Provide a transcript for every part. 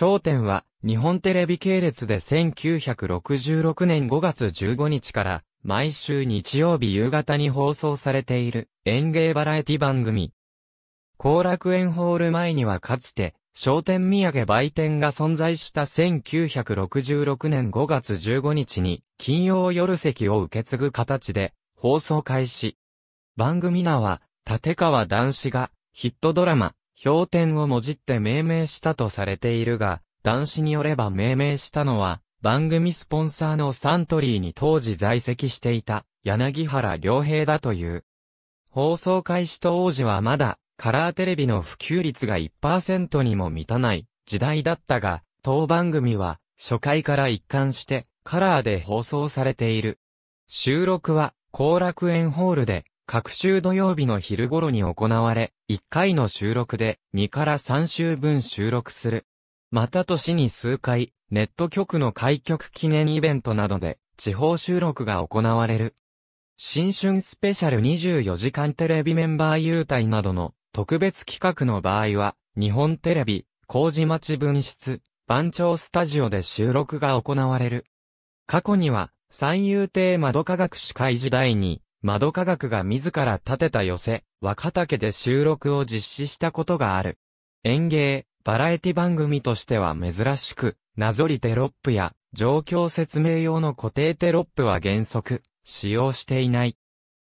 焦点は、日本テレビ系列で1966年5月15日から、毎週日曜日夕方に放送されている、演芸バラエティ番組。後楽園ホール前にはかつて、商店土産売店が存在した1966年5月15日に、金曜夜席を受け継ぐ形で、放送開始。番組名は、立川男子が、ヒットドラマ、氷点をもじって命名したとされているが、男子によれば命名したのは、番組スポンサーのサントリーに当時在籍していた、柳原良平だという。放送開始と王子はまだ、カラーテレビの普及率が1%にも満たない時代だったが、当番組は、初回から一貫して、カラーで放送されている。収録は、後楽園ホールで、各週土曜日の昼頃に行われ、1回の収録で2から3週分収録する。また年に数回、ネット局の開局記念イベントなどで地方収録が行われる。新春スペシャル24時間テレビメンバー優待などの特別企画の場合は、日本テレビ、麹町分室、番長スタジオで収録が行われる。過去には、三遊亭窓科学司会時代に、窓科学が自ら建てた寄せ、若竹で収録を実施したことがある。演芸、バラエティ番組としては珍しく、なぞりテロップや、状況説明用の固定テロップは原則、使用していない。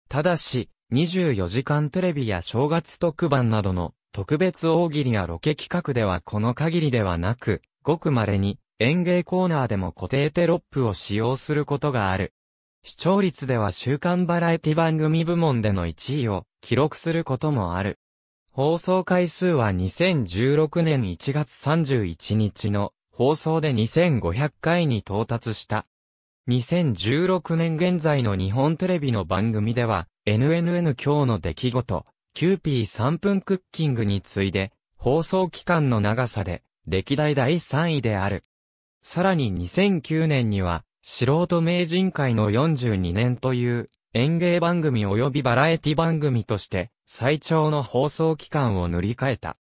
ただし、24時間テレビや正月特番などの特別大喜利やロケ企画ではこの限りではなく、ごく稀に演芸コーナーでも固定テロップを使用することがある。視聴率では週刊バラエティ番組部門での1位を記録することもある。放送回数は2016年1月31日の放送で2500回に到達した。2016年現在の日本テレビの番組では NNN 今日の出来事、キューピー3分クッキングに次いで放送期間の長さで歴代第3位である。さらに2009年には素人名人会の42年という演芸番組及びバラエティ番組として最長の放送期間を塗り替えた。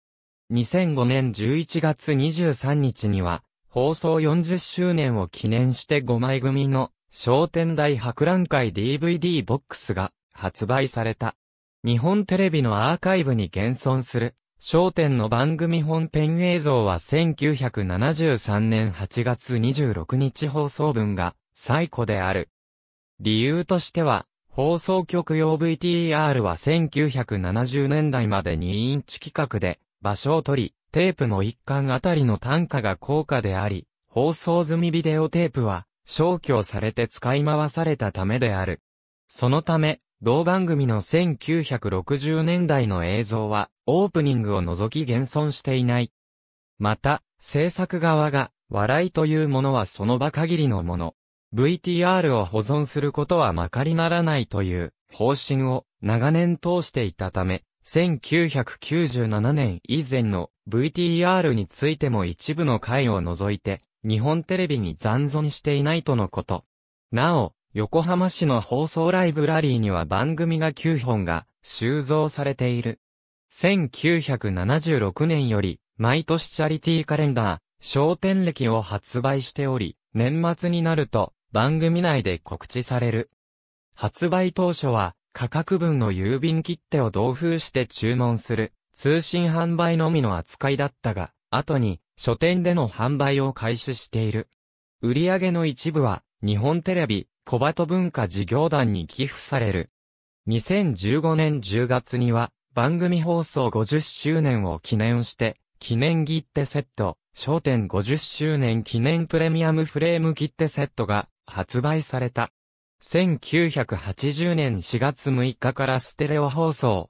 2005年11月23日には放送40周年を記念して5枚組の商店大博覧会 DVD ボックスが発売された。日本テレビのアーカイブに現存する焦点の番組本編映像は1973年8月26日放送分が最古である。理由としては、放送局用 VTR は1970年代まで2インチ規格で場所を取り、テープの一巻あたりの単価が高価であり、放送済みビデオテープは消去されて使い回されたためである。そのため、同番組の1960年代の映像は、オープニングを除き現存していない。また、制作側が、笑いというものはその場限りのもの。VTR を保存することはまかりならないという方針を長年通していたため、1997年以前の VTR についても一部の回を除いて、日本テレビに残存していないとのこと。なお、横浜市の放送ライブラリーには番組が9本が収蔵されている。1976年より、毎年チャリティーカレンダー、商店歴を発売しており、年末になると、番組内で告知される。発売当初は、価格分の郵便切手を同封して注文する、通信販売のみの扱いだったが、後に、書店での販売を開始している。売り上げの一部は、日本テレビ、小鳩文化事業団に寄付される。2015年10月には、番組放送50周年を記念して、記念切手セット、焦点50周年記念プレミアムフレーム切手セットが発売された。1980年4月6日からステレオ放送。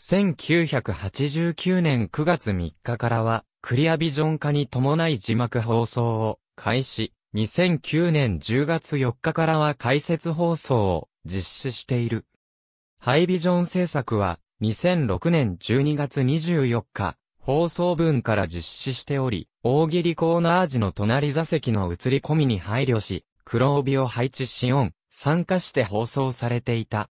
1989年9月3日からは、クリアビジョン化に伴い字幕放送を開始。2009年10月4日からは解説放送を実施している。ハイビジョン制作は2006年12月24日、放送分から実施しており、大喜利コーナー時の隣座席の映り込みに配慮し、黒帯を配置しオン、参加して放送されていた。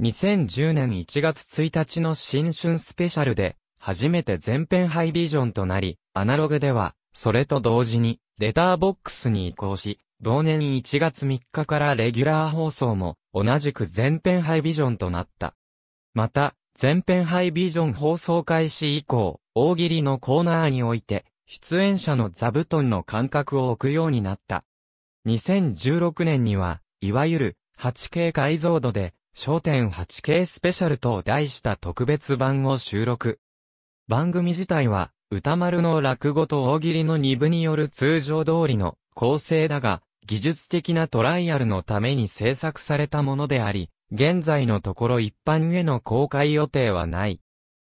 2010年1月1日の新春スペシャルで、初めて全編ハイビジョンとなり、アナログでは、それと同時に、レターボックスに移行し、同年1月3日からレギュラー放送も、同じく全編ハイビジョンとなった。また、全編ハイビジョン放送開始以降、大喜利のコーナーにおいて、出演者の座布団の間隔を置くようになった。2016年には、いわゆる 8K 解像度で、焦点 8K スペシャルと題した特別版を収録。番組自体は、歌丸の落語と大喜利の二部による通常通りの構成だが、技術的なトライアルのために制作されたものであり、現在のところ一般への公開予定はない。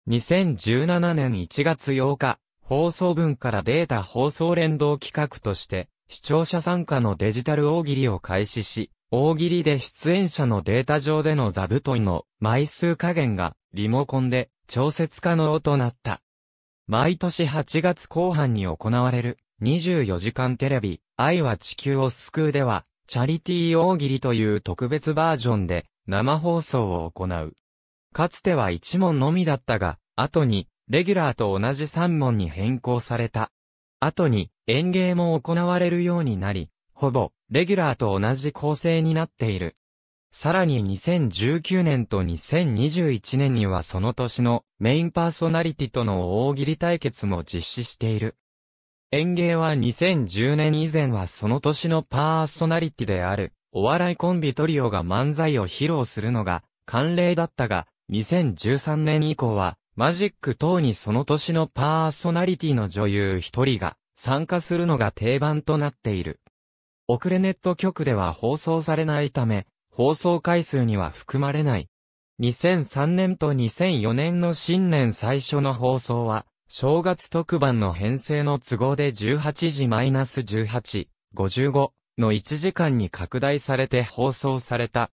2017年1月8日、放送分からデータ放送連動企画として、視聴者参加のデジタル大喜利を開始し、大喜利で出演者のデータ上での座布団の枚数加減がリモコンで調節可能となった。毎年8月後半に行われる24時間テレビ愛は地球を救うではチャリティー大喜利という特別バージョンで生放送を行う。かつては1問のみだったが、後にレギュラーと同じ3問に変更された。後に演芸も行われるようになり、ほぼレギュラーと同じ構成になっている。さらに2019年と2021年にはその年のメインパーソナリティとの大喜利対決も実施している。演芸は2010年以前はその年のパーソナリティである、お笑いコンビトリオが漫才を披露するのが慣例だったが、2013年以降は、マジック等にその年のパーソナリティの女優一人が参加するのが定番となっている。遅れネット局では放送されないため、放送回数には含まれない。2003年と2004年の新年最初の放送は、正月特番の編成の都合で18時 -18、55の1時間に拡大されて放送された。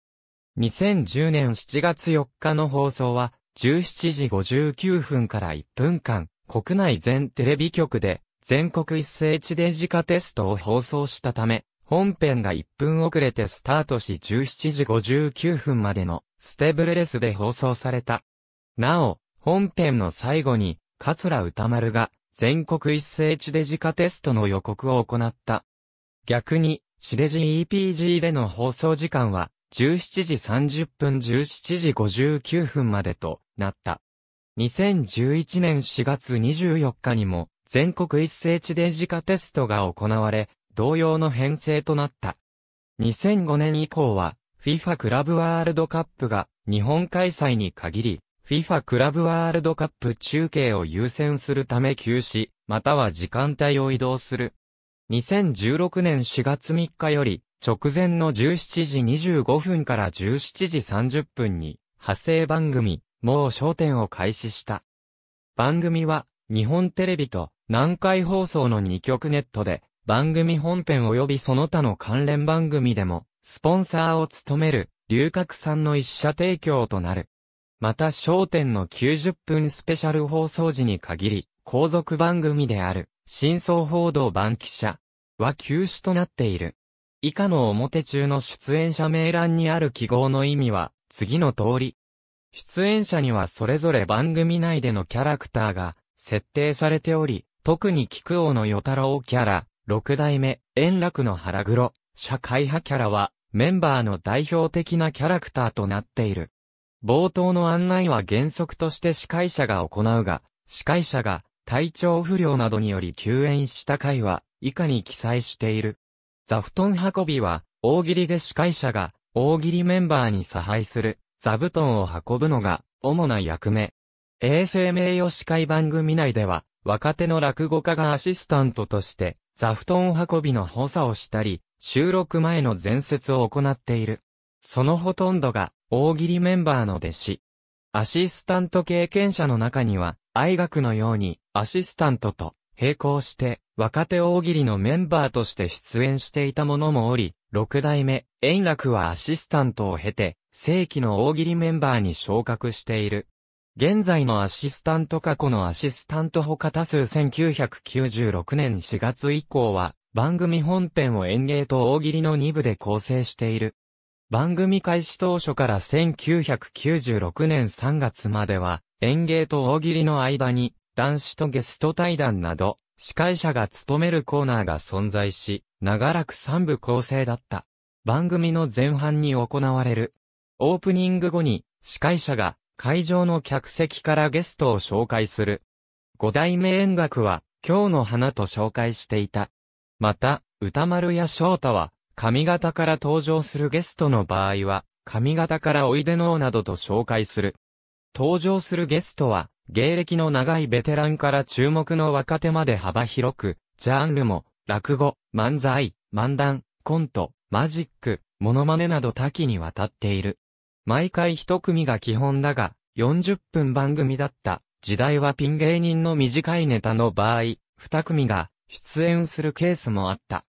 2010年7月4日の放送は、17時59分から1分間、国内全テレビ局で、全国一斉地デジ化テストを放送したため、本編が1分遅れてスタートし17時59分までのステブルレスで放送された。なお、本編の最後に、桂歌丸が全国一斉地デジ化テストの予告を行った。逆に、地デジ EPG での放送時間は17時30分17時59分までとなった。2011年4月24日にも全国一斉地デジ化テストが行われ、同様の編成となった。2005年以降は、FIFA クラブワールドカップが日本開催に限り、FIFA クラブワールドカップ中継を優先するため休止、または時間帯を移動する。2016年4月3日より、直前の17時25分から17時30分に、派生番組、もう焦点を開始した。番組は、日本テレビと南海放送の2局ネットで、番組本編及びその他の関連番組でも、スポンサーを務める、龍角さんの一社提供となる。また、焦点の90分スペシャル放送時に限り、後続番組である、真相報道番記者は休止となっている。以下の表中の出演者名欄にある記号の意味は、次の通り。出演者にはそれぞれ番組内でのキャラクターが設定されており、特に菊王の与太郎キャラ、六代目、円楽の腹黒、社会派キャラは、メンバーの代表的なキャラクターとなっている。冒頭の案内は原則として司会者が行うが、司会者が体調不良などにより休演した回は以下に記載している。座布団運びは大喜利で司会者が大喜利メンバーに差配する座布団を運ぶのが主な役目。衛生名誉司会番組内では若手の落語家がアシスタントとして座布団運びの補佐をしたり、収録前の前説を行っている。そのほとんどが、大喜利メンバーの弟子。アシスタント経験者の中には、愛学のように、アシスタントと、並行して、若手大喜利のメンバーとして出演していた者もおり、六代目、円楽はアシスタントを経て、正規の大喜利メンバーに昇格している。現在のアシスタント過去のアシスタント他多数1996年4月以降は、番組本編を演芸と大喜利の2部で構成している。番組開始当初から1996年3月までは、演芸と大喜利の間に、男子とゲスト対談など、司会者が務めるコーナーが存在し、長らく3部構成だった。番組の前半に行われる。オープニング後に、司会者が会場の客席からゲストを紹介する。五代目円楽は、今日の花と紹介していた。また、歌丸や翔太は、髪型から登場するゲストの場合は、髪型からおいでのうなどと紹介する。登場するゲストは、芸歴の長いベテランから注目の若手まで幅広く、ジャンルも、落語、漫才、漫談、コント、マジック、モノマネなど多岐にわたっている。毎回一組が基本だが、40分番組だった時代はピン芸人の短いネタの場合、二組が出演するケースもあった。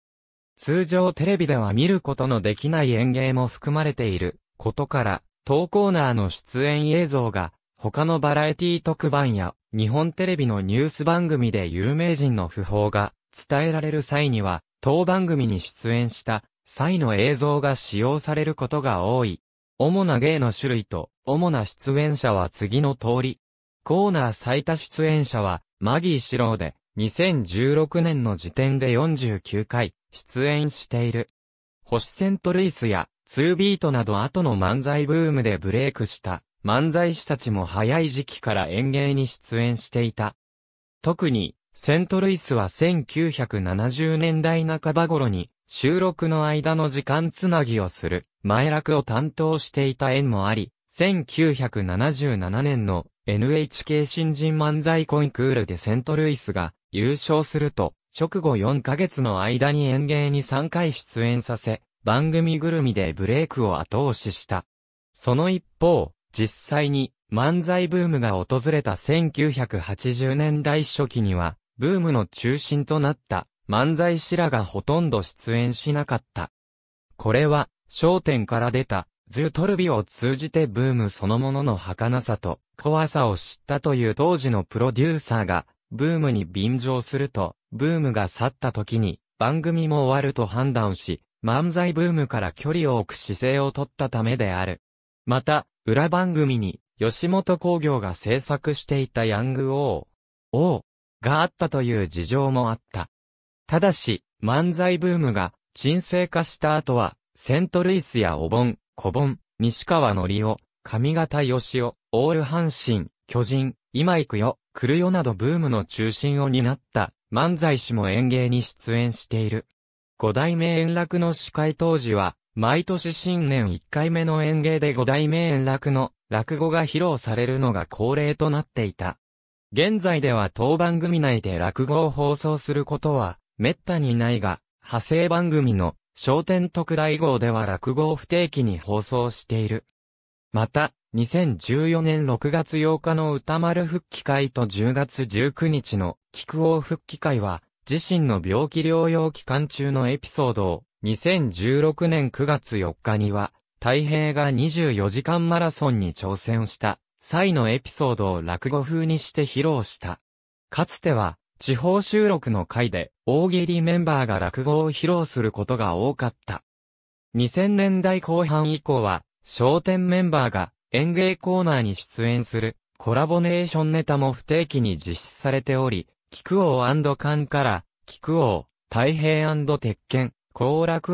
通常テレビでは見ることのできない演芸も含まれていることから、当コーナーの出演映像が他のバラエティ特番や日本テレビのニュース番組で有名人の訃報が伝えられる際には、当番組に出演した際の映像が使用されることが多い。主な芸の種類と、主な出演者は次の通り。コーナー最多出演者は、マギーシローで、2016年の時点で49回、出演している。星セントルイスや、ツービートなど後の漫才ブームでブレイクした、漫才師たちも早い時期から演芸に出演していた。特に、セントルイスは1970年代半ば頃に、収録の間の時間つなぎをする、前楽を担当していた縁もあり、1977年の NHK 新人漫才コンクールでセントルイスが優勝すると、直後4ヶ月の間に演芸に3回出演させ、番組ぐるみでブレイクを後押しした。その一方、実際に漫才ブームが訪れた1980年代初期には、ブームの中心となった漫才師らがほとんど出演しなかった。これは、焦点から出た、ズートルビを通じてブームそのものの儚さと怖さを知ったという当時のプロデューサーが、ブームに便乗すると、ブームが去った時に、番組も終わると判断し、漫才ブームから距離を置く姿勢をとったためである。また、裏番組に、吉本工業が制作していたヤング王、王があったという事情もあった。ただし、漫才ブームが沈静化した後は、セントルイスやお盆、小盆、西川のりお、上方よしお、オール阪神、巨人、今行くよ、来るよなどブームの中心を担った漫才師も演芸に出演している。五代目円楽の司会当時は、毎年新年一回目の演芸で五代目円楽の落語が披露されるのが恒例となっていた。現在では当番組内で落語を放送することは滅多にないが、派生番組の焦点特大号では落語を不定期に放送している。また、2014年6月8日の歌丸復帰会と10月19日の菊王復帰会は、自身の病気療養期間中のエピソードを、2016年9月4日には、太平が24時間マラソンに挑戦した際のエピソードを落語風にして披露した。かつては、地方収録の回で、大喜利メンバーが落語を披露することが多かった。2000年代後半以降は、商店メンバーが演芸コーナーに出演するコラボネーションネタも不定期に実施されており、菊王勘から、菊王、太平鉄拳、幸楽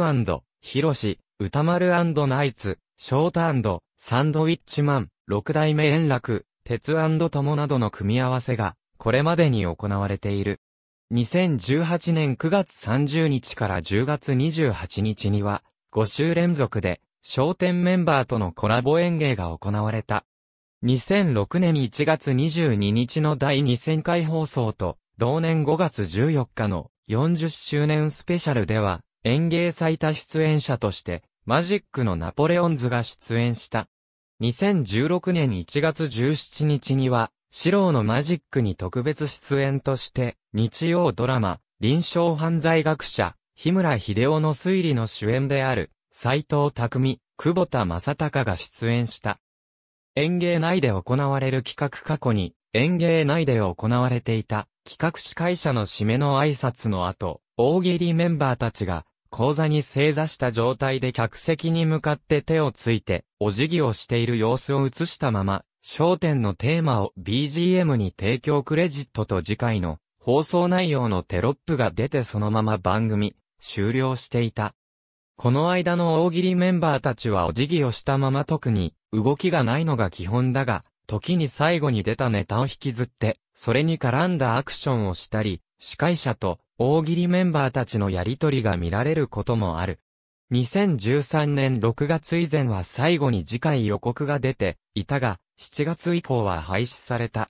広し、歌丸ナイツ、ショータサンドウィッチマン、六代目円楽、鉄友などの組み合わせがこれまでに行われている。2018年9月30日から10月28日には、5週連続で、商店メンバーとのコラボ演芸が行われた。2006年1月22日の第2000回放送と、同年5月14日の40周年スペシャルでは、演芸最多出演者として、マジックのナポレオンズが出演した。2016年1月17日には、四郎のマジックに特別出演として、日曜ドラマ、臨床犯罪学者、日村秀夫の推理の主演である、斎藤匠、久保田正隆が出演した。演芸内で行われる企画過去に、演芸内で行われていた、企画司会者の締めの挨拶の後、大喜利メンバーたちが、講座に正座した状態で客席に向かって手をついて、お辞儀をしている様子を映したまま、焦点のテーマを BGM に提供クレジットと次回の放送内容のテロップが出てそのまま番組終了していた。この間の大喜利メンバーたちはお辞儀をしたまま特に動きがないのが基本だが、時に最後に出たネタを引きずって、それに絡んだアクションをしたり、司会者と大喜利メンバーたちのやりとりが見られることもある。2013年6月以前は最後に次回予告が出ていたが、7月以降は廃止された。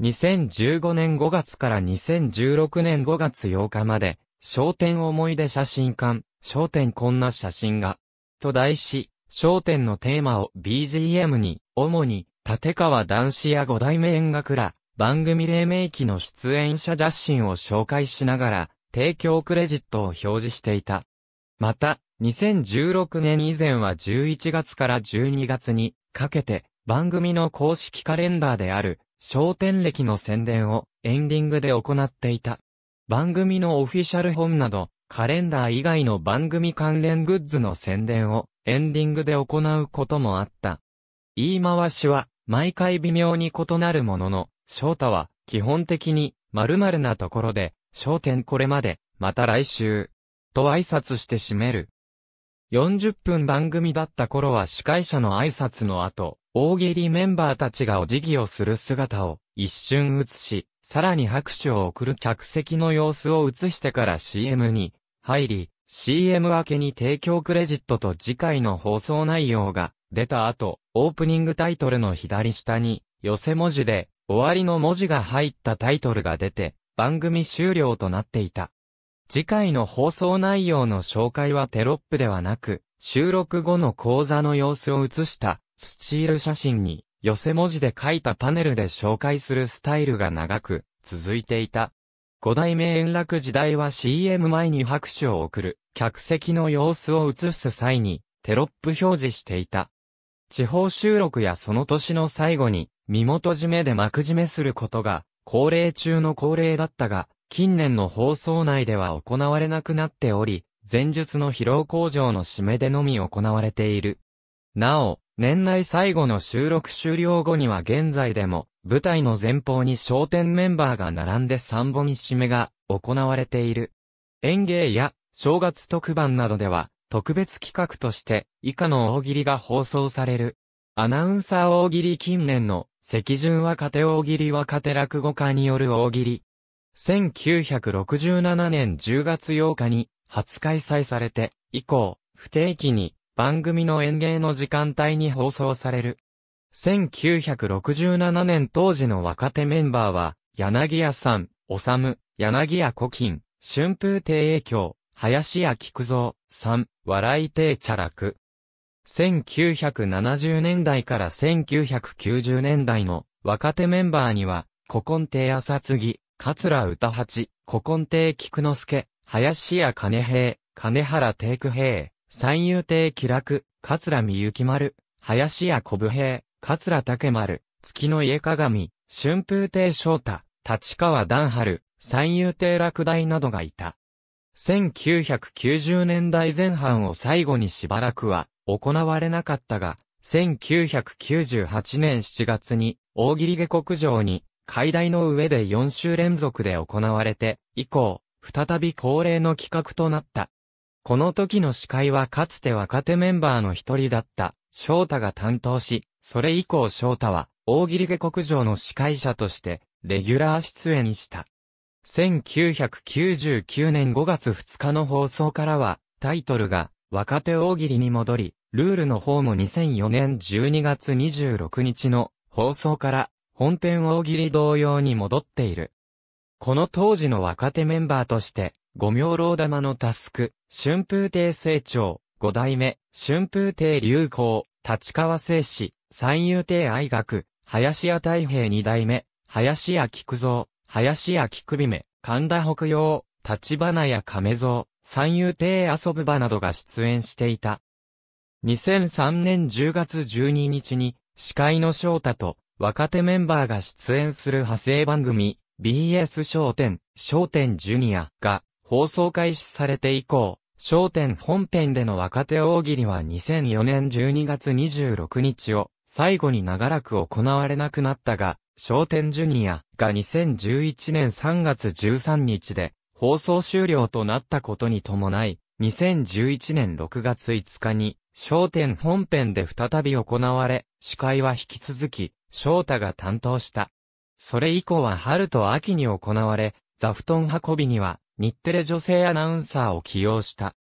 2015年5月から2016年5月8日まで、焦点思い出写真館、焦点こんな写真が、と題し、焦点のテーマを BGM に、主に、立川男子や五代目演楽ら、番組黎明期の出演者写真を紹介しながら、提供クレジットを表示していた。また、2016年以前は11月から12月にかけて番組の公式カレンダーである商店歴の宣伝をエンディングで行っていた。番組のオフィシャル本などカレンダー以外の番組関連グッズの宣伝をエンディングで行うこともあった。言い回しは毎回微妙に異なるものの、翔太は基本的に〇〇なところで、商店これまで、また来週、と挨拶して締める。40分番組だった頃は司会者の挨拶の後、大喜利メンバーたちがお辞儀をする姿を一瞬映し、さらに拍手を送る客席の様子を映してから CM に入り、CM 明けに提供クレジットと次回の放送内容が出た後、オープニングタイトルの左下に寄せ文字で終わりの文字が入ったタイトルが出て、番組終了となっていた。次回の放送内容の紹介はテロップではなく、収録後の講座の様子を写したスチール写真に寄せ文字で書いたパネルで紹介するスタイルが長く続いていた。五代目円楽時代は CM 前に拍手を送る客席の様子を写す際にテロップ表示していた。地方収録やその年の最後に身元締めで幕締めすることが恒例中の恒例だったが、近年の放送内では行われなくなっており、前述の疲労工場の締めでのみ行われている。なお、年内最後の収録終了後には現在でも、舞台の前方に焦点メンバーが並んで三本締めが行われている。演芸や正月特番などでは、特別企画として以下の大喜利が放送される。アナウンサー大喜利近年の、席順若手大喜利若手落語家による大喜利。1967年10月8日に初開催されて、以降、不定期に番組の演芸の時間帯に放送される。1967年当時の若手メンバーは、柳屋さん、おさむ、柳屋古今、春風亭影響、林家菊蔵、さん、笑い亭茶楽。1970年代から1990年代の若手メンバーには、古今亭朝継、桂歌八、古今亭菊之助、林家金平、金原亭九平、三遊亭気楽、桂三幸丸、林家小武平、桂竹丸、月の家鏡、春風亭昇太、立川段春、三遊亭落第などがいた。1990年代前半を最後にしばらくは行われなかったが、1998年7月に大喜利下国上に海題の上で4週連続で行われて、以降、再び恒例の企画となった。この時の司会はかつて若手メンバーの一人だった、翔太が担当し、それ以降翔太は、大喜利下国上の司会者として、レギュラー出演した。1999年5月2日の放送からは、タイトルが、若手大喜利に戻り、ルールの方も2004年12月26日の放送から本編大喜利同様に戻っている。この当時の若手メンバーとして、五明老玉のタスク、春風亭成長、五代目、春風亭流行、立川聖史、三遊亭愛学、林家太平二代目、林家菊蔵、林家菊美目、神田北洋、立花屋亀蔵、三遊亭遊ぶ場などが出演していた。2003年10月12日に、司会の翔太と、若手メンバーが出演する派生番組、BS 商店、商店ジュニアが放送開始されて以降、商店本編での若手大喜利は2004年12月26日を最後に長らく行われなくなったが、商店ジュニアが2011年3月13日で放送終了となったことに伴い、2011年6月5日に商店本編で再び行われ、司会は引き続き、翔太が担当した。それ以降は春と秋に行われ、座布団運びには日テレ女性アナウンサーを起用した。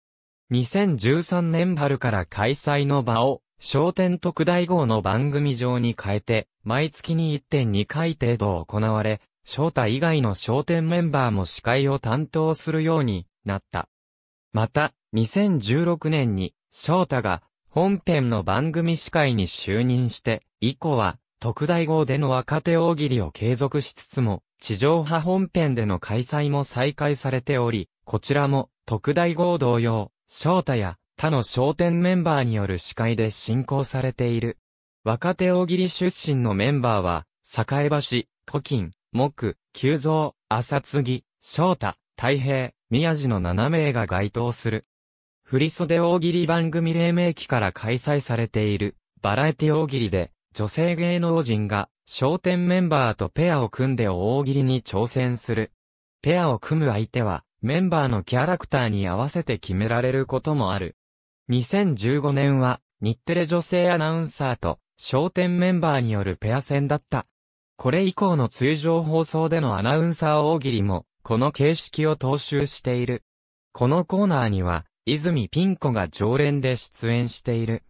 2013年春から開催の場を、商店特大号の番組上に変えて、毎月に1.2回程度行われ、翔太以外の商店メンバーも司会を担当するようになった。また、2016年に、翔太が、本編の番組司会に就任して、以降は、特大号での若手大喜利を継続しつつも、地上波本編での開催も再開されており、こちらも特大号同様、翔太や他の商店メンバーによる司会で進行されている。若手大喜利出身のメンバーは、栄橋、古今、木、急蔵、浅継ぎ、翔太、太平、宮地の7名が該当する。振袖大喜利番組黎明期から開催されている、バラエティ大喜利で、女性芸能人が、商店メンバーとペアを組んで大喜利に挑戦する。ペアを組む相手は、メンバーのキャラクターに合わせて決められることもある。2015年は、日テレ女性アナウンサーと、商店メンバーによるペア戦だった。これ以降の通常放送でのアナウンサー大喜利も、この形式を踏襲している。このコーナーには、泉ピン子が常連で出演している。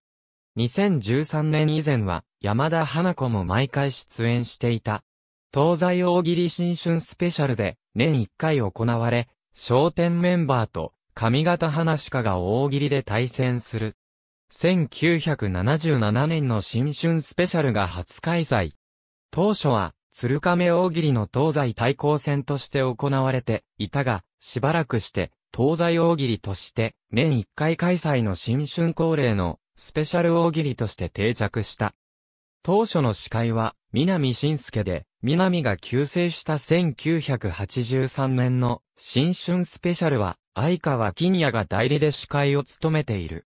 2013年以前は、山田花子も毎回出演していた。東西大喜利新春スペシャルで年1回行われ、商店メンバーと上方花家が大喜利で対戦する。1977年の新春スペシャルが初開催。当初は、鶴亀大喜利の東西対抗戦として行われていたが、しばらくして、東西大喜利として、年1回開催の新春恒例のスペシャル大喜利として定着した。当初の司会は、南信介で、南が救世した1983年の新春スペシャルは、相川金也が代理で司会を務めている。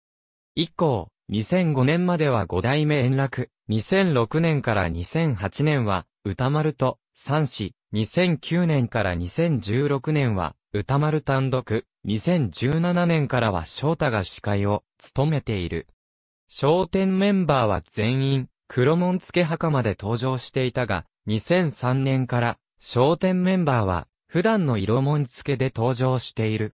以降、2005年までは5代目円楽、2006年から2008年は、歌丸と、三子、2009年から2016年は、歌丸単独、2017年からは翔太が司会を、務めている。焦点メンバーは全員、黒門付袴で登場していたが、2003年から、商店メンバーは、普段の色門付で登場している。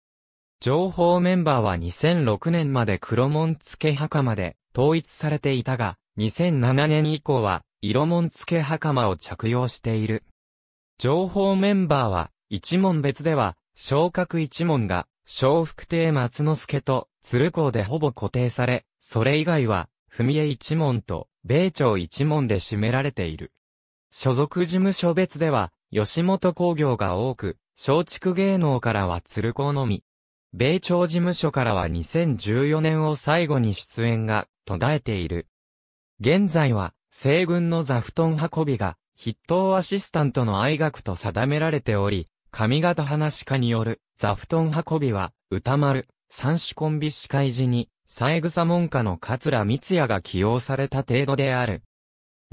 情報メンバーは2006年まで黒門付袴で統一されていたが、2007年以降は、色門付袴を着用している。情報メンバーは、一門別では、昇格一門が、昇福亭松之助と鶴光でほぼ固定され、それ以外は、踏み絵一門と、米朝一門で占められている。所属事務所別では、吉本工業が多く、松竹芸能からは鶴子のみ。米朝事務所からは2014年を最後に出演が途絶えている。現在は、西軍の座布団運びが、筆頭アシスタントの愛学と定められており、上方話家による座布団運びは、歌丸、三種コンビ司会時に、三枝門下の桂三也が起用された程度である。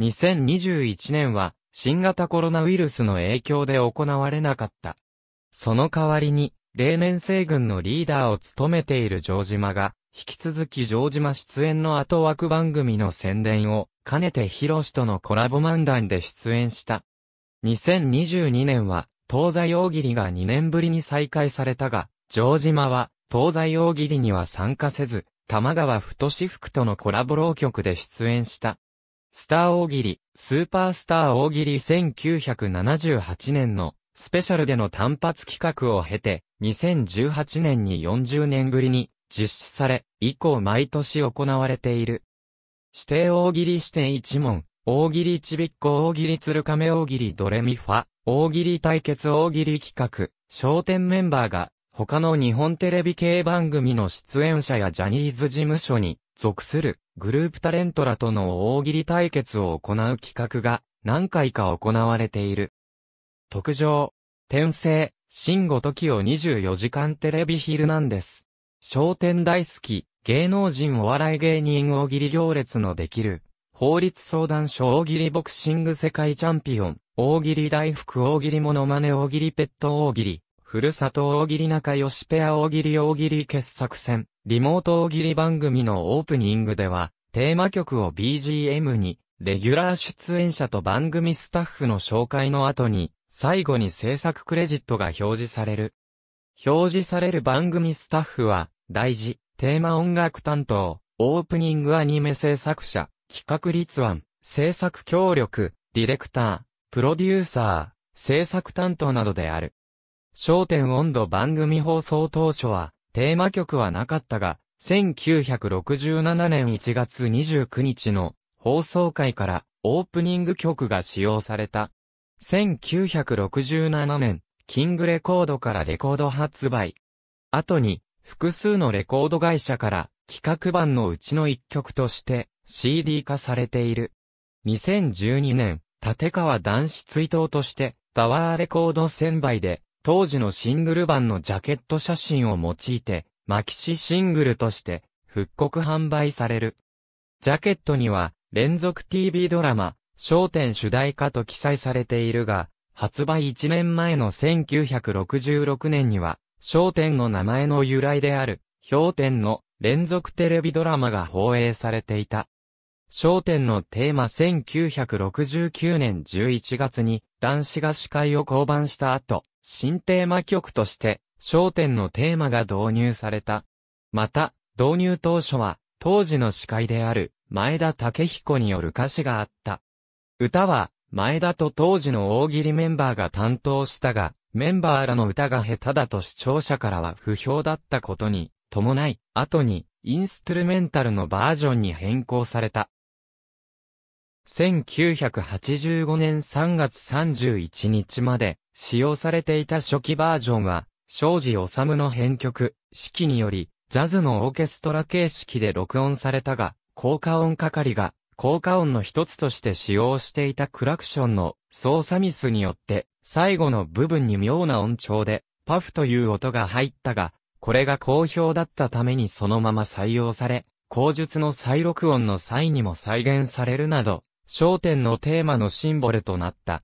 2021年は、新型コロナウイルスの影響で行われなかった。その代わりに、例年西軍のリーダーを務めている城島が、引き続き城島出演の後枠番組の宣伝を、かねて広志とのコラボ漫談で出演した。2022年は、東西大喜利が2年ぶりに再開されたが、城島は、東西大喜利には参加せず、玉川太志福とのコラボ浪曲で出演した。スター大喜利、スーパースター大喜利1978年のスペシャルでの単発企画を経て、2018年に40年ぶりに実施され、以降毎年行われている。指定大喜利指定一問、大喜利ちびっこ大喜利鶴亀大喜利ドレミファ、大喜利対決大喜利企画、商店メンバーが他の日本テレビ系番組の出演者やジャニーズ事務所に属するグループタレントらとの大喜利対決を行う企画が何回か行われている。特上、転生、新ごときを24時間テレビヒルんンす。ス。商店大好き、芸能人お笑い芸人大喜利行列のできる。法律相談所大喜利ボクシング世界チャンピオン、大喜利大福大喜利モノマネ大喜利ペット大喜利、ふるさと大喜利仲良しペア大喜利大喜利傑作戦、リモート大喜利番組のオープニングでは、テーマ曲を BGM に、レギュラー出演者と番組スタッフの紹介の後に、最後に制作クレジットが表示される。表示される番組スタッフは、大事、テーマ音楽担当、オープニングアニメ制作者、企画立案、制作協力、ディレクター、プロデューサー、制作担当などである。焦点温度番組放送当初は、テーマ曲はなかったが、1967年1月29日の放送回からオープニング曲が使用された。1967年、キングレコードからレコード発売。後に、複数のレコード会社から企画版のうちの一曲として CD 化されている。2012年、立川男子追悼としてタワーレコード1000倍で当時のシングル版のジャケット写真を用いて、マキシシングルとして復刻販売される。ジャケットには連続 TV ドラマ、焦点主題歌と記載されているが、発売1年前の1966年には、焦点の名前の由来である、氷点の連続テレビドラマが放映されていた。焦点のテーマ1969年11月に男子が司会を降板した後、新テーマ曲として、焦点のテーマが導入された。また、導入当初は、当時の司会である、前田武彦による歌詞があった。歌は、前田と当時の大喜利メンバーが担当したが、メンバーらの歌が下手だと視聴者からは不評だったことに、伴い、後に、インストゥルメンタルのバージョンに変更された。1985年3月31日まで使用されていた初期バージョンは、庄司治の編曲、式により、ジャズのオーケストラ形式で録音されたが、効果音係が、効果音の一つとして使用していたクラクションの操作ミスによって、最後の部分に妙な音調で、パフという音が入ったが、これが好評だったためにそのまま採用され、口述の再録音の際にも再現されるなど、商店のテーマのシンボルとなった。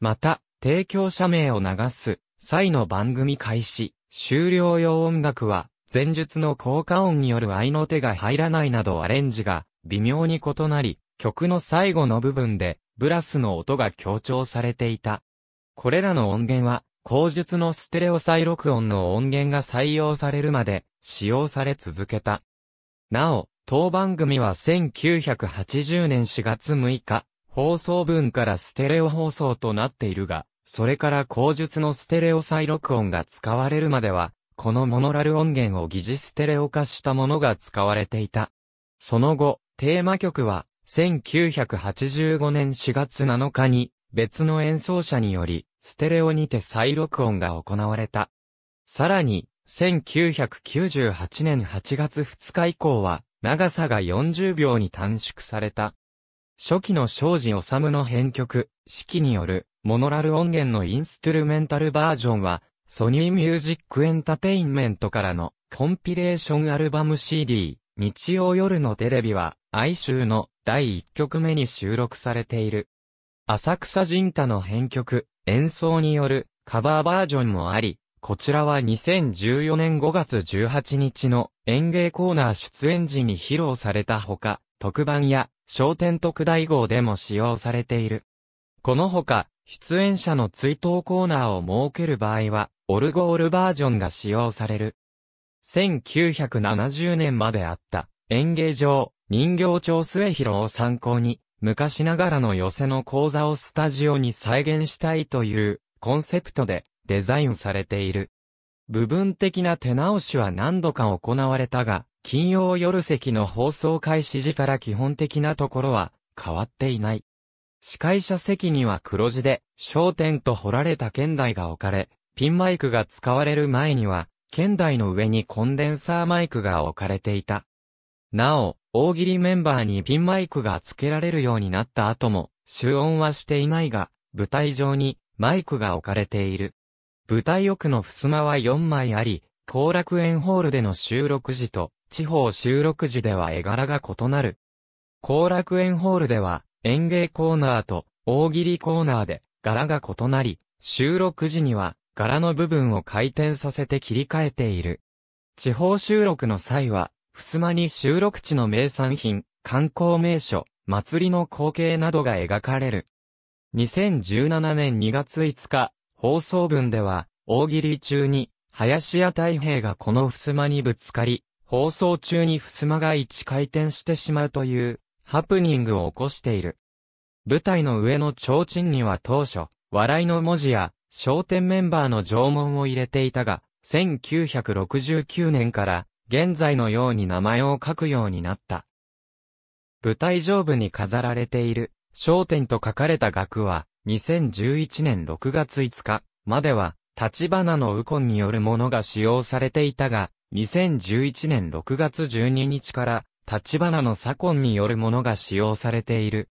また、提供者名を流す際の番組開始、終了用音楽は、前述の効果音による愛の手が入らないなどアレンジが微妙に異なり、曲の最後の部分でブラスの音が強調されていた。これらの音源は、口述のステレオ再録音の音源が採用されるまで使用され続けた。なお、当番組は1980年4月6日、放送分からステレオ放送となっているが、それから口述のステレオ再録音が使われるまでは、このモノラル音源を疑似ステレオ化したものが使われていた。その後、テーマ曲は、1985年4月7日に、別の演奏者により、ステレオにて再録音が行われた。さらに、1998年8月2日以降は、長さが40秒に短縮された。初期の庄司治の編曲、式による、モノラル音源のインストゥルメンタルバージョンは、ソニーミュージックエンタテインメントからのコンピレーションアルバム CD、日曜夜のテレビは、哀愁の第1曲目に収録されている。浅草人太の編曲、演奏によるカバーバージョンもあり、こちらは2014年5月18日の演芸コーナー出演時に披露されたほか、特番や商店特大号でも使用されている。このほか、出演者の追悼コーナーを設ける場合は、オルゴールバージョンが使用される。1970年まであった演芸場、人形町末広を参考に、昔ながらの寄せの講座をスタジオに再現したいというコンセプトでデザインされている。部分的な手直しは何度か行われたが、金曜夜席の放送開始時から基本的なところは変わっていない。司会者席には黒字で、焦点と掘られた剣台が置かれ、ピンマイクが使われる前には、剣台の上にコンデンサーマイクが置かれていた。なお、大喜利メンバーにピンマイクが付けられるようになった後も、集音はしていないが、舞台上にマイクが置かれている。舞台奥の襖は4枚あり、後楽園ホールでの収録時と地方収録時では絵柄が異なる。後楽園ホールでは演芸コーナーと大喜利コーナーで柄が異なり、収録時には柄の部分を回転させて切り替えている。地方収録の際は、襖に収録地の名産品、観光名所、祭りの光景などが描かれる。2017年2月5日、放送文では、大喜利中に、林家太平がこの襖にぶつかり、放送中に襖が一回転してしまうという、ハプニングを起こしている。舞台の上の提灯には当初、笑いの文字や、笑点メンバーの縄文を入れていたが、1969年から、現在のように名前を書くようになった。舞台上部に飾られている、焦点と書かれた額は、2011年6月5日までは、立花のウコンによるものが使用されていたが、2011年6月12日から、立花の左近によるものが使用されている。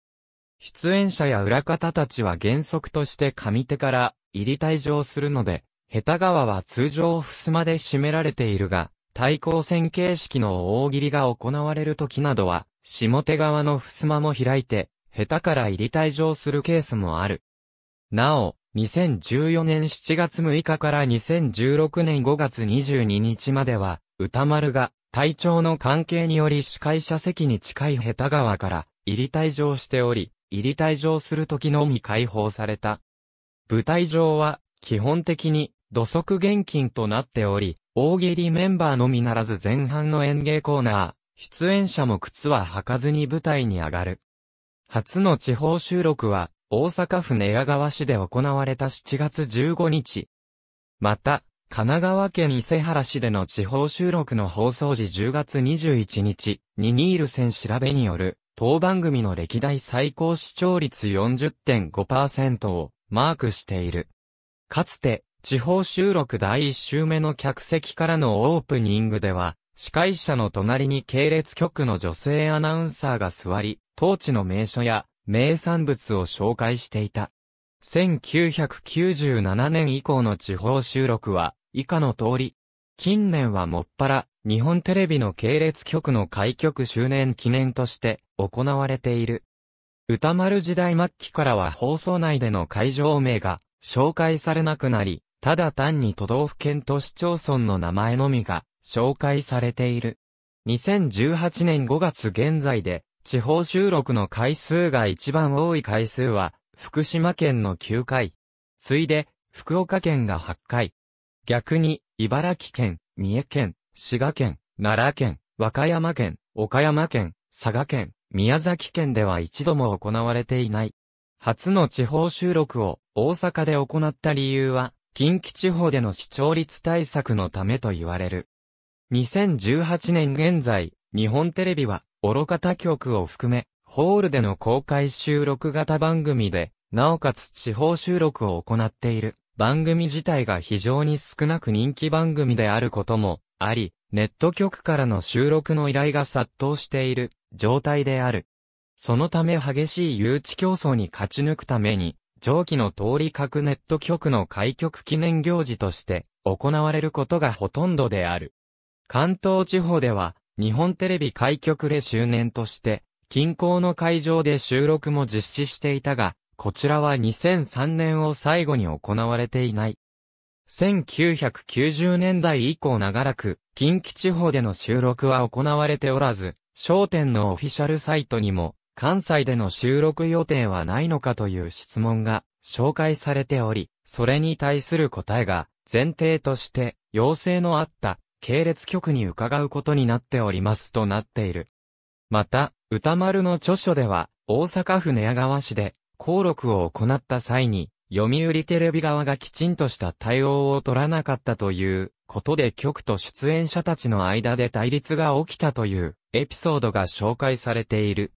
出演者や裏方たちは原則として上手から入り退場するので、下手側は通常襖で締められているが、対抗戦形式の大切りが行われる時などは、下手側の襖も開いて、下手から入り退場するケースもある。なお、2014年7月6日から2016年5月22日までは、歌丸が、体調の関係により司会者席に近い下手側から、入り退場しており、入り退場する時のみ解放された。舞台上は、基本的に、土足現金となっており、大喜利メンバーのみならず前半の演芸コーナー、出演者も靴は履かずに舞台に上がる。初の地方収録は、大阪府寝屋川市で行われた7月15日。また、神奈川県伊勢原市での地方収録の放送時10月21日、ニニール戦調べによる、当番組の歴代最高視聴率40.5%をマークしている。かつて、地方収録第1週目の客席からのオープニングでは、司会者の隣に系列局の女性アナウンサーが座り、当地の名所や名産物を紹介していた。1997年以降の地方収録は以下の通り。近年はもっぱら日本テレビの系列局の開局周年記念として行われている。歌丸時代末期からは放送内での会場名が紹介されなくなり、ただ単に都道府県と市町村の名前のみが紹介されている。2018年5月現在で、地方収録の回数が一番多い回数は、福島県の9回。次いで、福岡県が8回。逆に、茨城県、三重県、滋賀県、奈良県、和歌山県、岡山県、佐賀県、宮崎県では一度も行われていない。初の地方収録を大阪で行った理由は、近畿地方での視聴率対策のためと言われる。2018年現在、日本テレビは、愚かた局を含め、ホールでの公開収録型番組で、なおかつ地方収録を行っている。番組自体が非常に少なく人気番組であることもあり、ネット局からの収録の依頼が殺到している状態である。そのため激しい誘致競争に勝ち抜くために、上記の通り各ネット局の開局記念行事として行われることがほとんどである。関東地方では、日本テレビ開局で周年として、近郊の会場で収録も実施していたが、こちらは2003年を最後に行われていない。1990年代以降長らく、近畿地方での収録は行われておらず、商店のオフィシャルサイトにも、関西での収録予定はないのかという質問が紹介されており、それに対する答えが前提として要請のあった系列局に伺うことになっておりますとなっている。また、歌丸の著書では、大阪府寝屋川市で、公録を行った際に、読売テレビ側がきちんとした対応を取らなかったということで局と出演者たちの間で対立が起きたというエピソードが紹介されている。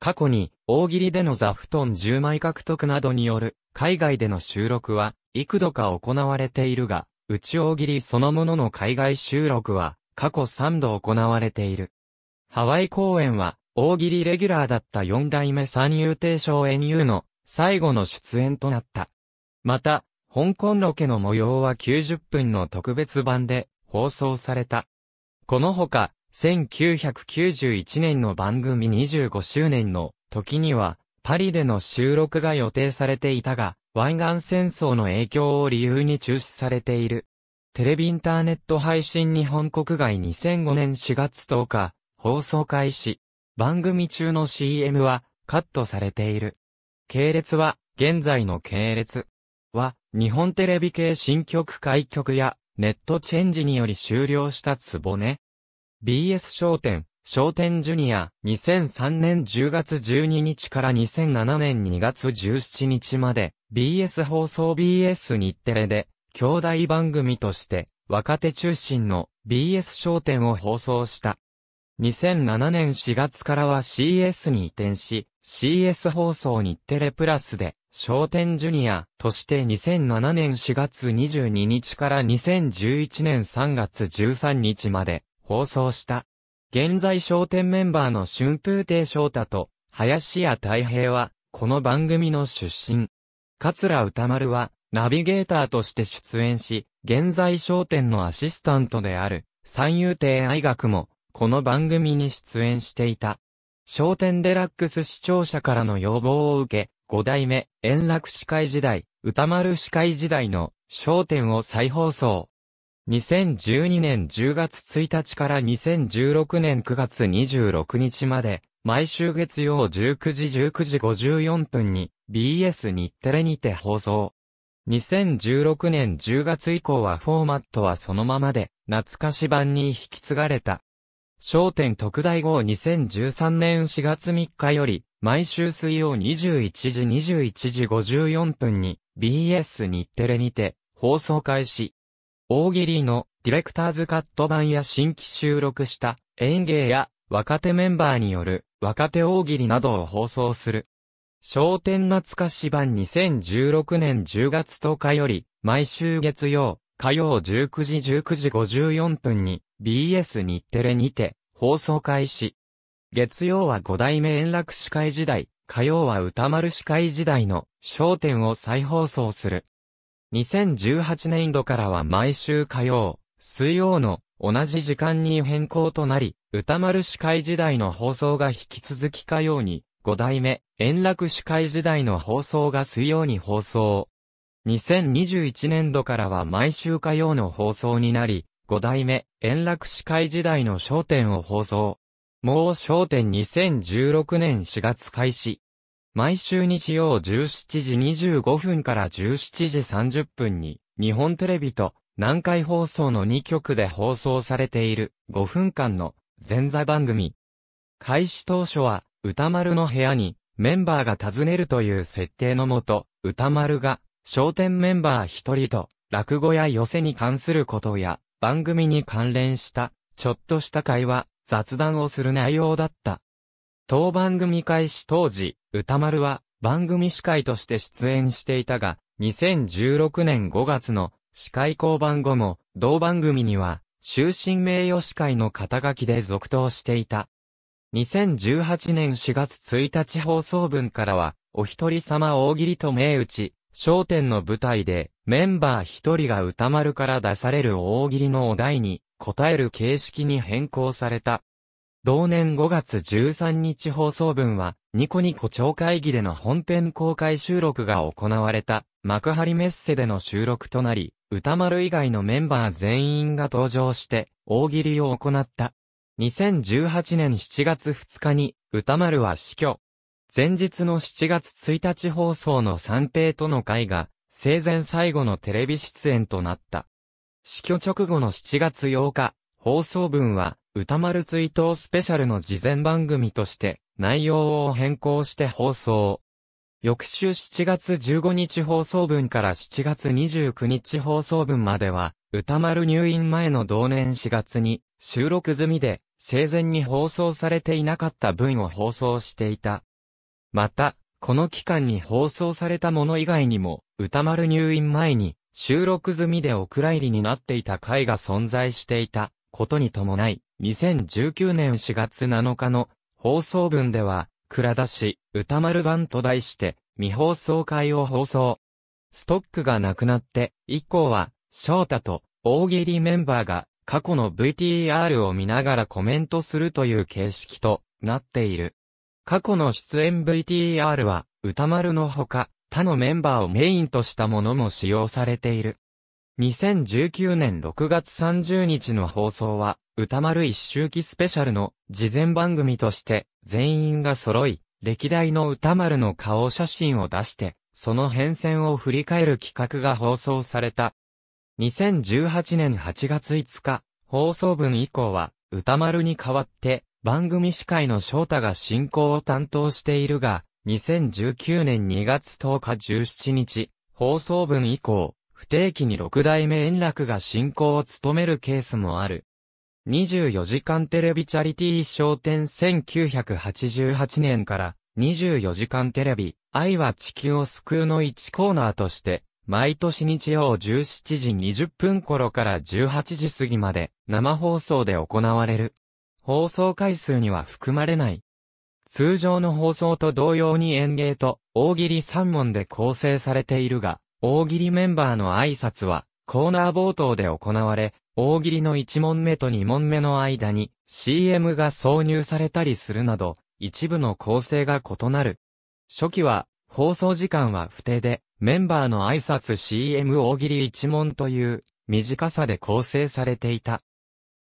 過去に大喜利での座布団10枚獲得などによる海外での収録は幾度か行われているが、内大喜利そのものの海外収録は、過去3度行われている。ハワイ公演は、大喜利レギュラーだった4代目三遊亭賞 NU の最後の出演となった。また、香港ロケの模様は90分の特別版で放送された。このほか、1991年の番組25周年の時には、パリでの収録が予定されていたが、湾岸戦争の影響を理由に中止されている。テレビインターネット配信日本国外2005年4月10日、放送開始。番組中の CM はカットされている。系列は現在の系列は日本テレビ系新曲開局やネットチェンジにより終了したつぼね。BS 商店、商店ジュニア、2003年10月12日から2007年2月17日まで BS 放送 BS 日テレで、兄弟番組として、若手中心の BS 商店を放送した。2007年4月からは CS に移転し、CS 放送日テレプラスで、商店ジュニアとして2007年4月22日から2011年3月13日まで放送した。現在商店メンバーの春風亭昇太と林家太平は、この番組の出身。桂歌丸は、ナビゲーターとして出演し、現在商店のアシスタントである、三遊亭愛学も、この番組に出演していた。商店デラックス視聴者からの要望を受け、五代目、円楽司会時代、歌丸司会時代の、商店を再放送。2012年10月1日から2016年9月26日まで、毎週月曜19時19時54分に BS 日テレにて放送。2016年10月以降はフォーマットはそのままで、懐かし版に引き継がれた。焦点特大号2013年4月3日より、毎週水曜21時21時54分に BS 日テレにて放送開始。大喜利のディレクターズカット版や新規収録した演芸や若手メンバーによる若手大喜利などを放送する。商店懐かし版2016年10月10日より、毎週月曜、火曜19時19時54分に、BS 日テレにて、放送開始。月曜は五代目円楽司会時代、火曜は歌丸司会時代の、商店を再放送する。2018年度からは毎週火曜、水曜の同じ時間に変更となり、歌丸司会時代の放送が引き続きかように、五代目、円楽司会時代の放送が水曜に放送。2021年度からは毎週火曜の放送になり、五代目、円楽司会時代の焦点を放送。もう焦点2016年4月開始。毎週日曜17時25分から17時30分に、日本テレビと南海放送の2局で放送されている5分間の前座番組。開始当初は歌丸の部屋にメンバーが訪ねるという設定のもと、歌丸が商店メンバー一人と落語や寄せに関することや番組に関連したちょっとした会話、雑談をする内容だった。当番組開始当時、歌丸は番組司会として出演していたが、2016年5月の司会降板後も、同番組には、終身名誉司会の肩書きで続投していた。2018年4月1日放送分からは、お一人様大喜利と銘打ち、焦点の舞台で、メンバー一人が歌丸から出される大喜利のお題に、答える形式に変更された。同年5月13日放送分は、ニコニコ超会議での本編公開収録が行われた、幕張メッセでの収録となり、歌丸以外のメンバー全員が登場して、大喜利を行った。2018年7月2日に、歌丸は死去。前日の7月1日放送の三平との会が、生前最後のテレビ出演となった。死去直後の7月8日、放送分は、歌丸追悼スペシャルの事前番組として内容を変更して放送。翌週7月15日放送分から7月29日放送分までは、歌丸入院前の同年4月に収録済みで生前に放送されていなかった分を放送していた。また、この期間に放送されたもの以外にも、歌丸入院前に収録済みでお蔵入りになっていた回が存在していたことに伴い、2019年4月7日の放送分では、倉田氏、歌丸版と題して、未放送会を放送。ストックがなくなって、以降は、翔太と大喜利メンバーが過去の VTR を見ながらコメントするという形式となっている。過去の出演 VTR は、歌丸のほか、他のメンバーをメインとしたものも使用されている。2019年6月30日の放送は、歌丸一周期スペシャルの事前番組として全員が揃い、歴代の歌丸の顔写真を出して、その変遷を振り返る企画が放送された。2018年8月5日、放送分以降は、歌丸に代わって、番組司会の翔太が進行を担当しているが、2019年2月10日17日、放送分以降、不定期に六代目円楽が進行を務めるケースもある。24時間テレビチャリティー商店1988年から24時間テレビ愛は地球を救うの1コーナーとして毎年日曜17時20分頃から18時過ぎまで生放送で行われる。放送回数には含まれない。通常の放送と同様に演芸と大喜利3問で構成されているが、大喜利メンバーの挨拶はコーナー冒頭で行われ、大喜利の1問目と2問目の間に CM が挿入されたりするなど、一部の構成が異なる。初期は、放送時間は不定で、メンバーの挨拶 CM 大喜利1問という短さで構成されていた。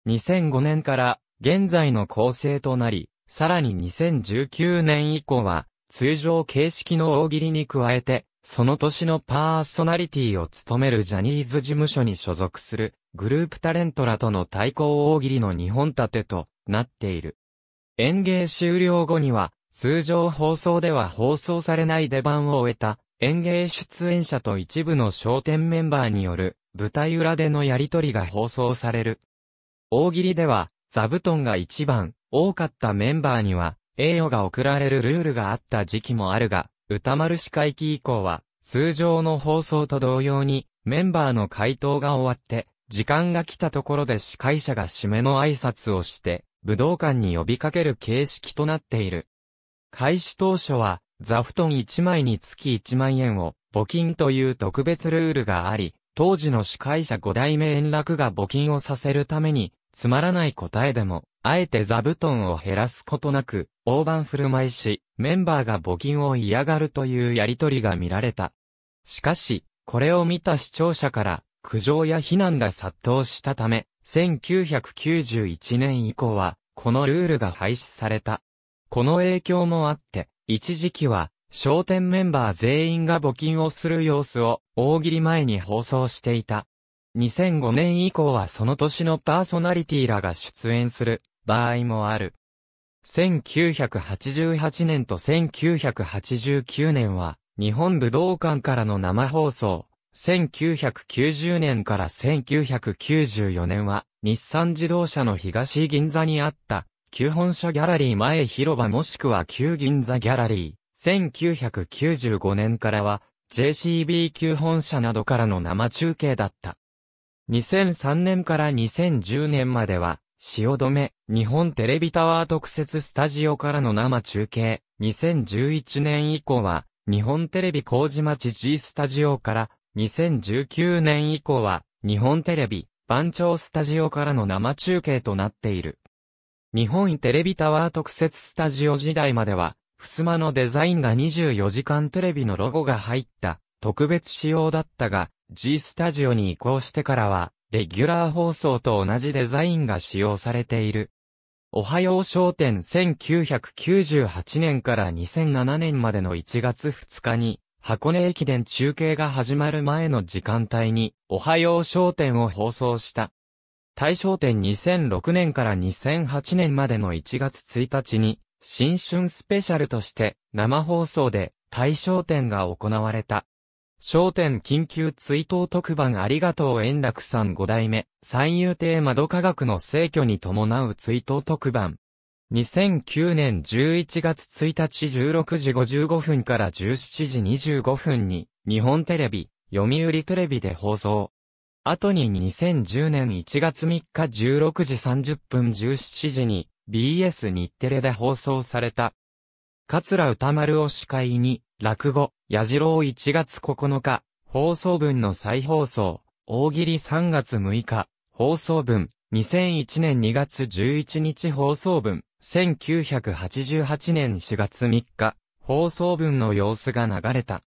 2005年から現在の構成となり、さらに2019年以降は通常形式の大喜利に加えて、その年のパーソナリティを務めるジャニーズ事務所に所属するグループタレントらとの対抗大喜利の2本立てとなっている。演芸終了後には、通常放送では放送されない出番を終えた演芸出演者と一部の商店メンバーによる舞台裏でのやりとりが放送される。大喜利では、座布団が一番多かったメンバーには、栄誉が贈られるルールがあった時期もあるが、歌丸司会期以降は、通常の放送と同様に、メンバーの回答が終わって、時間が来たところで司会者が締めの挨拶をして、武道館に呼びかける形式となっている。開始当初は、座布団1枚につき1万円を募金という特別ルールがあり、当時の司会者5代目円楽が募金をさせるために、つまらない答えでも、あえて座布団を減らすことなく、大盤振る舞いし、メンバーが募金を嫌がるというやりとりが見られた。しかし、これを見た視聴者から、苦情や非難が殺到したため、1991年以降は、このルールが廃止された。この影響もあって、一時期は、商店メンバー全員が募金をする様子を、大喜利前に放送していた。2005年以降はその年のパーソナリティらが出演する、場合もある。1988年と1989年は、日本武道館からの生放送、1990年から1994年は、日産自動車の東銀座にあった、旧本社ギャラリー前広場もしくは旧銀座ギャラリー。1995年からは、JCB 旧本社などからの生中継だった。2003年から2010年までは、汐留、日本テレビタワー特設スタジオからの生中継。2011年以降は、日本テレビ麹町 G スタジオから、2019年以降は、日本テレビ、番長スタジオからの生中継となっている。日本テレビタワー特設スタジオ時代までは、襖のデザインが24時間テレビのロゴが入った特別仕様だったが、G スタジオに移行してからは、レギュラー放送と同じデザインが使用されている。おはよう商店1998年から2007年までの1月2日に、箱根駅伝中継が始まる前の時間帯に、おはよう商店を放送した。大正店2006年から2008年までの1月1日に、新春スペシャルとして、生放送で、大正店が行われた。商店緊急追悼特番ありがとう円楽さん5代目、三遊亭窓科学の逝去に伴う追悼特番、2009年11月1日16時55分から17時25分に日本テレビ、読売テレビで放送。後に2010年1月3日16時30分17時に BS 日テレで放送された。桂歌丸を司会に、落語、矢次郎1月9日、放送分の再放送、大喜利3月6日、放送分、2001年2月11日放送分、1988年4月3日、放送分の様子が流れた。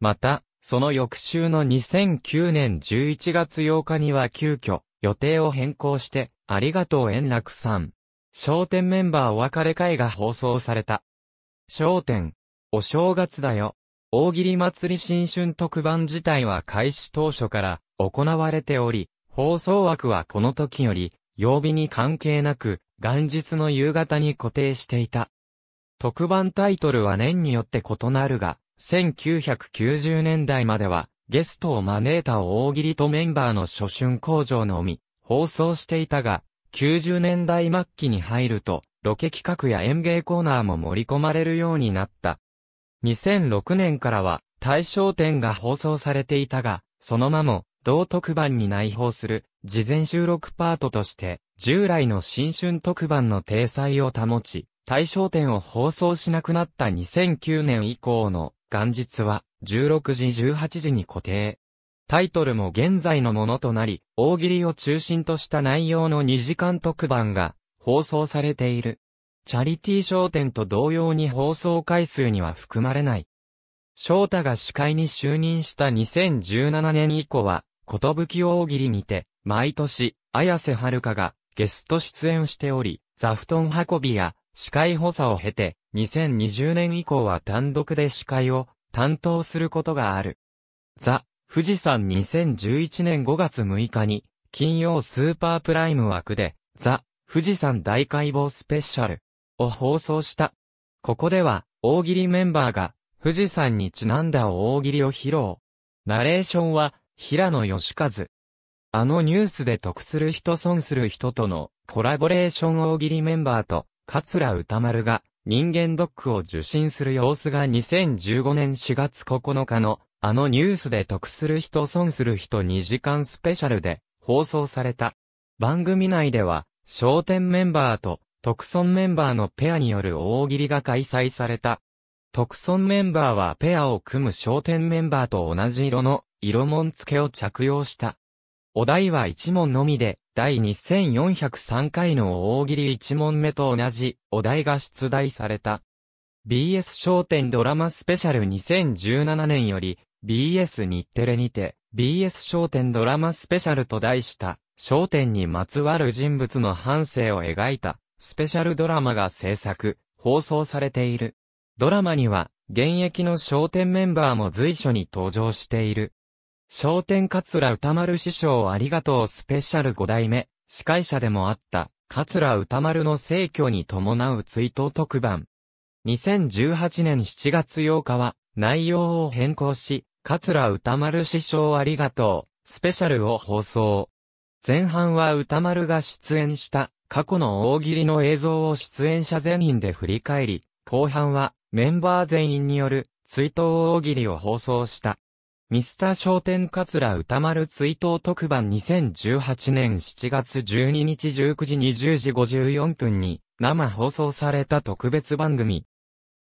また、その翌週の2009年11月8日には急遽、予定を変更して、ありがとう円楽さん。商店メンバーお別れ会が放送された。商店、お正月だよ。大喜利祭り新春特番自体は開始当初から行われており、放送枠はこの時より、曜日に関係なく、元日の夕方に固定していた。特番タイトルは年によって異なるが、1990年代までは、ゲストを招いた大喜利とメンバーの初春工場のみ、放送していたが、90年代末期に入ると、ロケ企画や演芸コーナーも盛り込まれるようになった。2006年からは、対象点が放送されていたが、そのまも、同特番に内包する、事前収録パートとして、従来の新春特番の体裁を保ち、対象点を放送しなくなった2009年以降の元日は16時18時に固定。タイトルも現在のものとなり、大喜利を中心とした内容の2時間特番が放送されている。チャリティー商店と同様に放送回数には含まれない。翔太が司会に就任した2017年以降は、ことぶき大喜利にて、毎年、綾瀬はるかがゲスト出演しており、座布団運びや司会補佐を経て、2020年以降は単独で司会を担当することがある。ザ・富士山2011年5月6日に、金曜スーパープライム枠で、ザ・富士山大解剖スペシャルを放送した。ここでは、大喜利メンバーが、富士山にちなんだ大喜利を披露。ナレーションは、平野義和。あのニュースで得する人損する人とのコラボレーション大喜利メンバーと、桂歌丸が人間ドックを受診する様子が2015年4月9日のあのニュースで得する人損する人2時間スペシャルで放送された。番組内では、商店メンバーと特損メンバーのペアによる大喜利が開催された。特損メンバーはペアを組む商店メンバーと同じ色の色紋付けを着用した。お題は1問のみで、第2403回の大喜利1問目と同じ、お題が出題された。BS 商店ドラマスペシャル2017年より、BS 日テレにて、BS 商店ドラマスペシャルと題した、商店にまつわる人物の半生を描いた、スペシャルドラマが制作、放送されている。ドラマには、現役の商店メンバーも随所に登場している。商店桂歌丸師匠ありがとうスペシャル5代目、司会者でもあった、桂歌丸の逝去に伴う追悼特番。2018年7月8日は、内容を変更し、桂歌丸師匠ありがとう、スペシャルを放送。前半は歌丸が出演した過去の大喜利の映像を出演者全員で振り返り、後半はメンバー全員による追悼大喜利を放送した。ミスター商店桂歌丸追悼特番2018年7月12日19時20時54分に生放送された特別番組。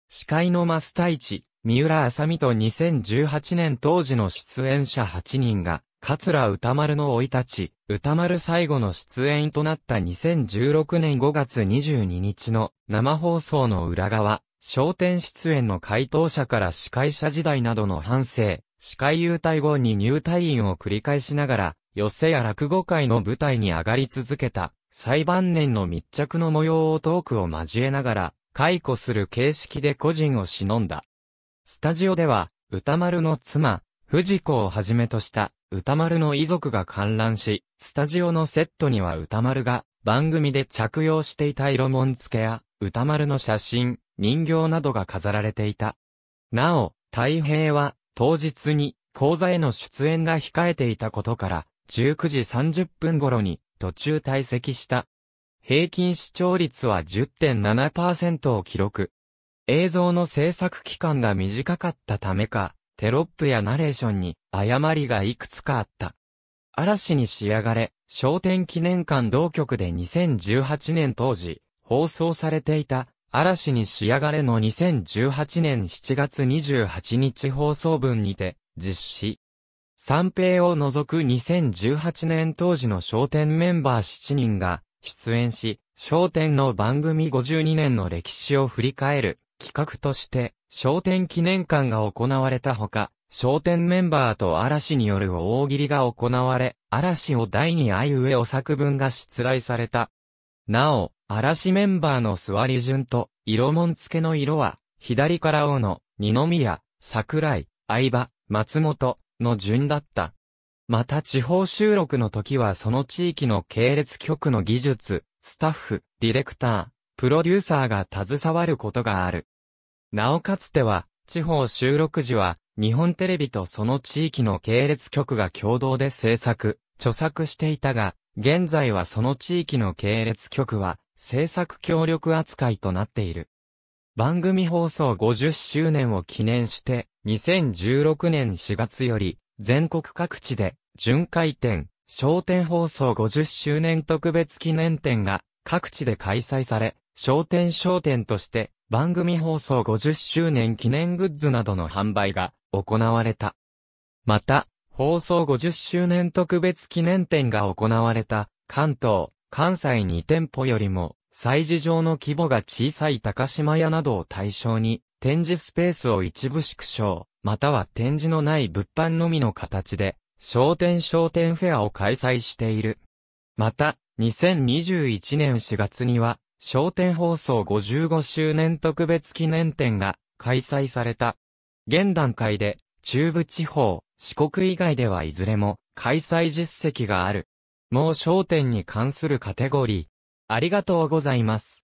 司会のマスタイチ、三浦あさみと2018年当時の出演者8人が、桂歌丸の老い立ち、歌丸最後の出演となった2016年5月22日の生放送の裏側、焦点出演の回答者から司会者時代などの反省、司会優待後に入退院を繰り返しながら、寄せや落語会の舞台に上がり続けた、最晩年の密着の模様をトークを交えながら、解雇する形式で個人を忍んだ。スタジオでは、歌丸の妻、藤子をはじめとした歌丸の遺族が観覧し、スタジオのセットには歌丸が番組で着用していた色紋付けや歌丸の写真、人形などが飾られていた。なお、太平は当日に講座への出演が控えていたことから、19時30分頃に途中退席した。平均視聴率は10.7%を記録。映像の制作期間が短かったためか、テロップやナレーションに誤りがいくつかあった。嵐に仕上がれ、商店記念館同局で2018年当時、放送されていた嵐に仕上がれの2018年7月28日放送分にて、実施。三平を除く2018年当時の商店メンバー7人が出演し、商店の番組52年の歴史を振り返る企画として、商店記念館が行われたほか、商店メンバーと嵐による大喜利が行われ、嵐を第二愛上お作文が出題された。なお、嵐メンバーの座り順と、色紋付けの色は、左から王の、二宮、桜井、相葉、松本、の順だった。また地方収録の時はその地域の系列局の技術、スタッフ、ディレクター、プロデューサーが携わることがある。なおかつては、地方収録時は、日本テレビとその地域の系列局が共同で制作、著作していたが、現在はその地域の系列局は、制作協力扱いとなっている。番組放送50周年を記念して、2016年4月より、全国各地で、巡回展、商店放送50周年特別記念展が、各地で開催され、商店商店として、番組放送50周年記念グッズなどの販売が、行われた。また、放送50周年特別記念展が行われた、関東、関西2店舗よりも、催事場の規模が小さい高島屋などを対象に、展示スペースを一部縮小、または展示のない物販のみの形で、商店商店フェアを開催している。また、2021年4月には、商店放送55周年特別記念展が開催された。現段階で、中部地方、四国以外ではいずれも開催実績がある。もう焦点に関するカテゴリー。ありがとうございます。